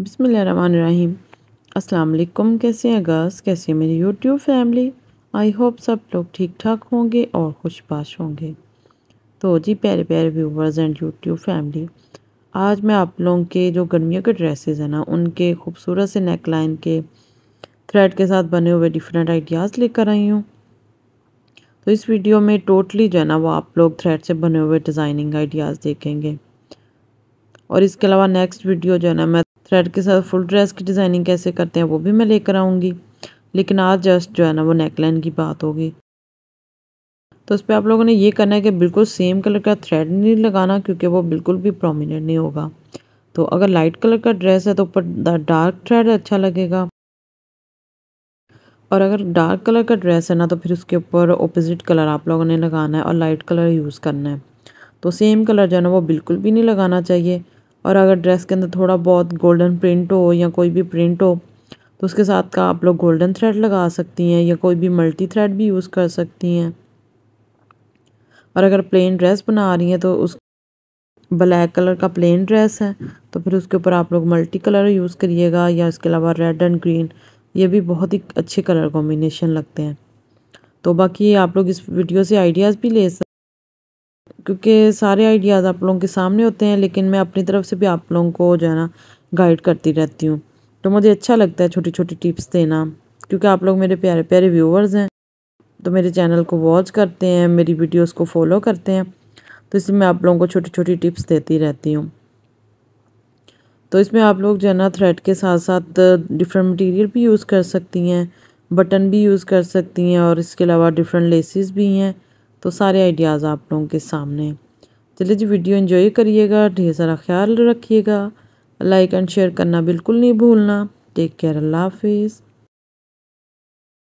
बिसमीम अस्सलाम कैसे हैं गर्ल्स कैसे है मेरी यूट्यूब फैमिली आई होप सब लोग ठीक ठाक होंगे और खुशपाश होंगे तो जी प्यारे प्यारे व्यूवर्स एंड यूट्यूब फैमिली आज मैं आप लोगों के जो गर्मियों के ड्रेसेस हैं ना उनके खूबसूरत से नेक लाइन के थ्रेड के साथ बने हुए डिफरेंट आइडियाज़ लेकर आई हूँ तो इस वीडियो में टोटली जो है ना वो आप लोग थ्रेड से बने हुए डिज़ाइनिंग आइडियाज़ देखेंगे और इसके अलावा नेक्स्ट वीडियो जो है ना मैं थ्रेड के साथ फुल ड्रेस की डिज़ाइनिंग कैसे करते हैं वो भी मैं लेकर आऊँगी लेकिन आज जस्ट जो है ना वो नेकलाइन की बात होगी तो उस पर आप लोगों ने ये करना है कि बिल्कुल सेम कलर का थ्रेड नहीं लगाना क्योंकि वो बिल्कुल भी प्रोमिनेंट नहीं होगा तो अगर लाइट कलर का ड्रेस है तो ऊपर डार्क थ्रेड अच्छा लगेगा और अगर डार्क कलर का ड्रेस है ना तो फिर उसके ऊपर ऑपोजिट कलर आप लोगों ने लगाना है और लाइट कलर यूज़ करना है तो सेम कलर जो है ना वो बिल्कुल भी नहीं लगाना चाहिए और अगर ड्रेस के अंदर थोड़ा बहुत गोल्डन प्रिंट हो या कोई भी प्रिंट हो तो उसके साथ का आप लोग गोल्डन थ्रेड लगा सकती हैं या कोई भी मल्टी थ्रेड भी यूज़ कर सकती हैं और अगर प्लेन ड्रेस बना रही हैं तो उस ब्लैक कलर का प्लेन ड्रेस है तो फिर उसके ऊपर आप लोग मल्टी कलर यूज़ करिएगा या इसके अलावा रेड एंड ग्रीन ये भी बहुत ही अच्छे कलर कॉम्बिनेशन लगते हैं तो बाकी आप लोग इस वीडियो से आइडियाज़ भी ले सकते क्योंकि सारे आइडियाज़ आप लोगों के सामने होते हैं लेकिन मैं अपनी तरफ से भी आप लोगों को जो है ना गाइड करती रहती हूँ तो मुझे अच्छा लगता है छोटी छोटी टिप्स देना क्योंकि आप लोग मेरे प्यारे प्यारे व्यूवर्स हैं तो मेरे चैनल को वॉच करते हैं मेरी वीडियोस को फॉलो करते हैं तो इसमें मैं आप लोगों को छोटी छोटी टिप्स देती रहती हूँ तो इसमें आप लोग जो है ना थ्रेड के साथ साथ डिफरेंट मटेरियल भी यूज़ कर सकती हैं बटन भी यूज़ कर सकती हैं और इसके अलावा डिफरेंट लेसिस भी हैं तो सारे आइडियाज़ आप लोगों के सामने चलिए जी वीडियो इन्जॉय करिएगा ढेर सारा ख्याल रखिएगा लाइक एंड शेयर करना बिल्कुल नहीं भूलना टेक केयर अल्लाह हाफिज़